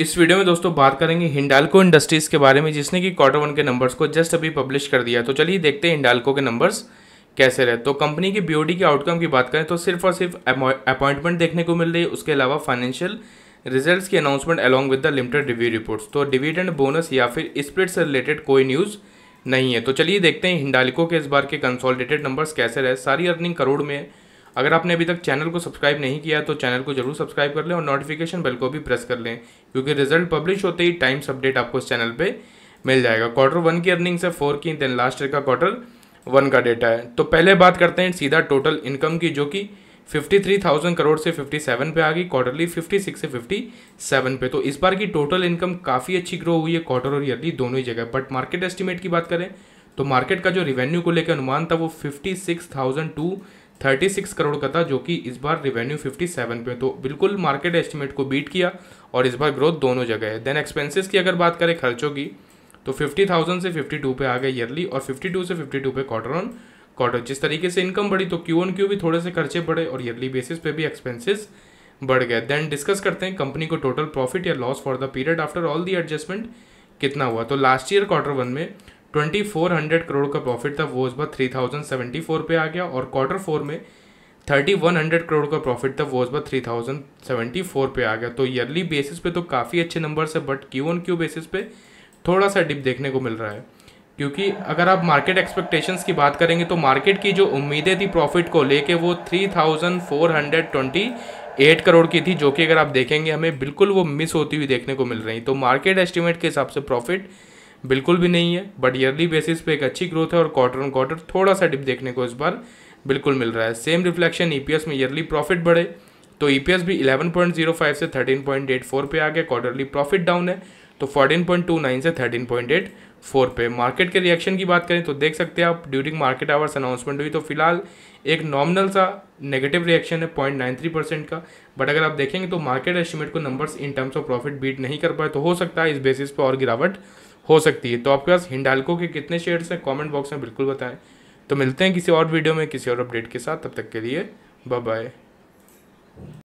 इस वीडियो में दोस्तों बात करेंगे हिंडालको इंडस्ट्रीज़ के बारे में जिसने कि क्वार्टर वन के नंबर्स को जस्ट अभी पब्लिश कर दिया तो चलिए देखते हैं हिंडालको के नंबर्स कैसे रहे तो कंपनी की बीओडी के आउटकम की बात करें तो सिर्फ और सिर्फ अपॉइंटमेंट देखने को मिल रही है उसके अलावा फाइनेंशियल रिजल्ट की announcement along with the limited review reports तो डिविडेंड बोनस या फिर स्प्रिट से रिलेटेड कोई न्यूज़ नहीं है तो चलिए देखते हैं हिंडालिको के इस बार के कंसोलिडेटेड नंबर्स कैसे रहे सारी अर्निंग करोड़ में अगर आपने अभी तक चैनल को सब्सक्राइब नहीं किया तो चैनल को जरूर सब्सक्राइब कर लें और नोटिफिकेशन बेल को भी प्रेस कर लें क्योंकि रिजल्ट पब्लिश होते ही टाइम्स अपडेट आपको इस चैनल पर मिल जाएगा क्वार्टर वन की अर्निंग्स है फोर की देन लास्ट ईयर का क्वार्टर वन का डेटा है तो पहले बात करते हैं सीधा टोटल इनकम की जो कि 53,000 करोड़ से 57 पे आ गई क्वार्टरली 56 से 57 पे तो इस बार की टोटल इनकम काफ़ी अच्छी ग्रो हुई है क्वार्टर और ईयरली दोनों ही जगह बट मार्केट एस्टिमेट की बात करें तो मार्केट का जो रिवेन्यू को लेकर अनुमान था वो 56,200 36 करोड़ का था जो कि इस बार रिवेन्यू 57 पे तो बिल्कुल मार्केट एस्टिमेट को बीट किया और इस बार ग्रोथ दोनों जगह है देन एक्सपेंसेस की अगर बात करें खर्चों की तो 50,000 से 52 पे आ गए ईयरली और 52 से 52 पे क्वार्टर ऑन क्वार्टर जिस तरीके से इनकम बढ़ी तो क्यू ऑन क्यू भी थोड़े से खर्चे बढ़े और ईयरली बेसिस पे भी एक्सपेंसिस बढ़ गए देन डिस्कस करते हैं कंपनी को टोटल प्रॉफिट या loss for the period after all the adjustment कितना हुआ तो लास्ट ईयर क्वार्टर वन में ट्वेंटी फोर हंड्रेड करोड़ का प्रॉफिट था वो इस बार थ्री थाउजेंड सेवेंटी फोर पे आ गया और क्वार्टर फोर में थर्टी वन हंड्रेड करोड़ का प्रॉफिट था वो इस बार थ्री थाउजेंड सेवेंटी फोर पे आ गया तो ईयरली बेसिस पे तो काफ़ी अच्छे नंबर्स है but Q on Q basis पे थोड़ा सा डिप देखने को मिल रहा है क्योंकि अगर आप मार्केट एक्सपेक्टेशंस की बात करेंगे तो मार्केट की जो उम्मीदें थी प्रॉफिट को लेके वो three thousand four hundred twenty eight crore की थी जो कि अगर आप देखेंगे हमें बिल्कुल वो मिस होती हुई देखने को मिल रही तो मार्केट एस्टिमेट के हिसाब से प्रॉफिट बिल्कुल भी नहीं है बट ईयरली बेसिस पे एक अच्छी ग्रोथ है और क्वार्टर ऑन क्वार्टर थोड़ा सा डिप देखने को इस बार बिल्कुल मिल रहा है सेम रिफ्लेक्शन ई में ईयरली प्रॉफिट बढ़े तो ई भी 11.05 से 13.84 पे आ गया क्वार्टरली प्रॉफिट डाउन है तो 14.29 से 13.84 पे मार्केट के रिएक्शन की बात करें तो देख सकते हैं आप ड्यूरिंग मार्केट आवर्स अनाउंसमेंट हुई तो फिलहाल एक नॉमिनल सा नेगेटिव रिएक्शन है 0.93 परसेंट का बट अगर आप देखेंगे तो मार्केट एस्टिमेट को numbers in terms of profit beat नहीं कर पाए तो हो सकता है इस बेसिस पर और गिरावट हो सकती है तो आपके पास हिंडालको के कितने शेयर्स हैं कमेंट बॉक्स में बिल्कुल बताएं तो मिलते हैं किसी और वीडियो में किसी और अपडेट के साथ तब तक के लिए बाय